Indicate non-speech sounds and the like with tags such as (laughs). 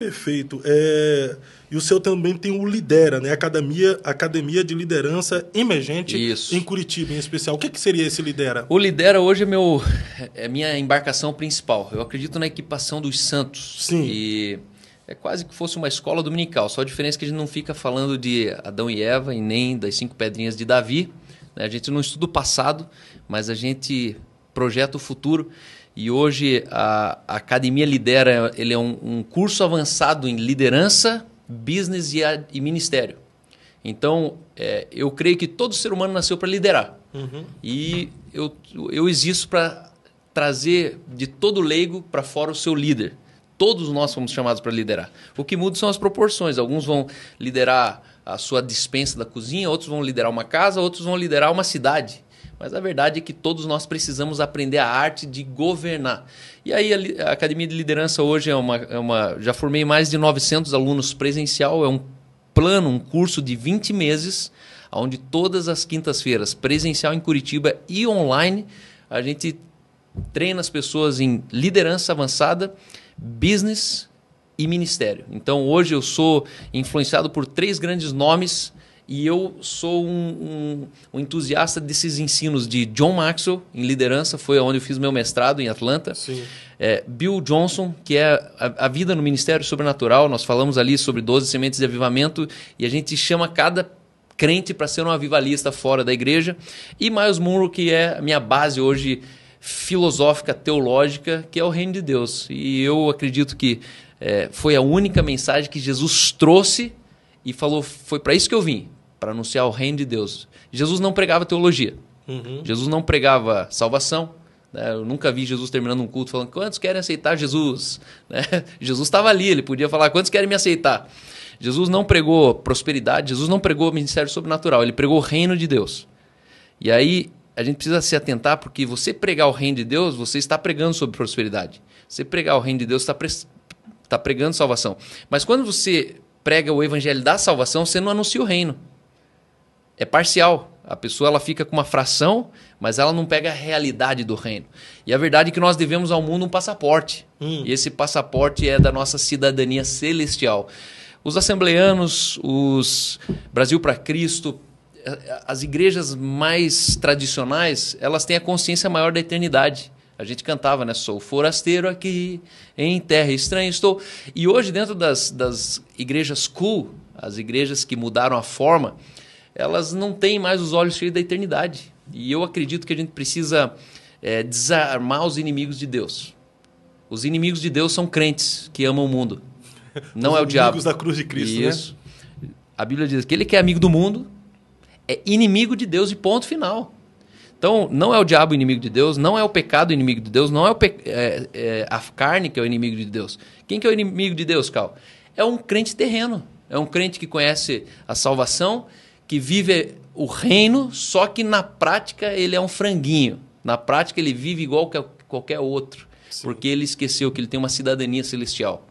Perfeito. É, e o seu também tem o Lidera, né? Academia, Academia de Liderança Emergente Isso. em Curitiba, em especial. O que, que, seria esse Lidera? O Lidera hoje é, meu, é minha embarcação principal. Eu acredito na equipação dos santos. Sim. E é quase que fosse uma escola dominical. Só a diferença é que a gente não fica falando de Adão e Eva e nem das cinco pedrinhas de Davi. Né? A gente não estuda o passado, mas a gente projeta o futuro. E hoje a, a Academia Lidera ele é um, um, curso avançado em liderança, business e, a, e ministério. Então, é, eu creio que todo ser humano nasceu para liderar. Uhum. E eu, eu existo para trazer de todo leigo para fora o seu líder. Todos nós fomos chamados para liderar. O que muda são as proporções. Alguns vão liderar a sua dispensa da cozinha, outros vão liderar uma casa, outros vão liderar uma cidade. Mas a verdade é que todos nós precisamos aprender a arte de governar. E aí a, Academia de Liderança hoje é uma, é uma... Já formei mais de 900 alunos presencial, é um plano, um curso de 20 meses, onde todas as quintas-feiras, presencial em Curitiba e online, a gente treina as pessoas em liderança avançada, business e ministério. Então hoje eu sou influenciado por três grandes nomes e eu sou um, um, um, entusiasta desses ensinos de John Maxwell, em liderança, foi onde eu fiz meu mestrado em Atlanta. É, Bill Johnson, que é a, a, vida no Ministério Sobrenatural, nós falamos ali sobre 12 sementes de avivamento e a gente chama cada crente para ser um avivalista fora da igreja. E Miles Munro, que é a minha base hoje filosófica, teológica, que é o reino de Deus. E eu acredito que é, foi a única mensagem que Jesus trouxe e falou: foi para isso que eu vim, para anunciar o reino de Deus. Jesus não pregava teologia. Uhum. Jesus não pregava salvação. Né? Eu nunca vi Jesus terminando um culto falando quantos querem aceitar Jesus. (laughs) Né? Jesus estava ali, ele podia falar quantos querem me aceitar. Jesus não pregou prosperidade, Jesus não pregou ministério sobrenatural, ele pregou o reino de Deus. E aí a gente precisa se atentar porque você pregar o reino de Deus, você está pregando sobre prosperidade. Você pregar o reino de Deus, está pre... pregando salvação. Mas quando você prega o evangelho da salvação, você não anuncia o reino é parcial. A pessoa ela fica com uma fração, mas ela não pega a realidade do reino. E a verdade é que nós devemos ao mundo um passaporte. Hum. E esse passaporte é da nossa cidadania celestial. Os assembleanos, os Brasil para Cristo, as igrejas mais tradicionais, elas têm a consciência maior da eternidade. A gente cantava, né? Sou forasteiro aqui, em terra estranha estou. E hoje, dentro das, das igrejas cool, as igrejas que mudaram a forma, elas não têm mais os olhos cheios da eternidade. E eu acredito que a gente precisa é, desarmar os inimigos de Deus. Os inimigos de Deus são crentes que amam o mundo. (laughs) Não os é o diabo. inimigos da cruz de Cristo, né? Isso. Né? A Bíblia diz que ele que é amigo do mundo é inimigo de Deus e ponto final. Então, não é o diabo inimigo de Deus, não é o pecado inimigo de Deus, não é, é, é a carne que é o inimigo de Deus. Quem que é o inimigo de Deus, Cal? É um crente terreno. É um crente que conhece a salvação, que vive o reino, só que na prática ele é um franguinho. Na prática ele vive igual que qualquer outro, Sim. porque ele esqueceu que ele tem uma cidadania celestial.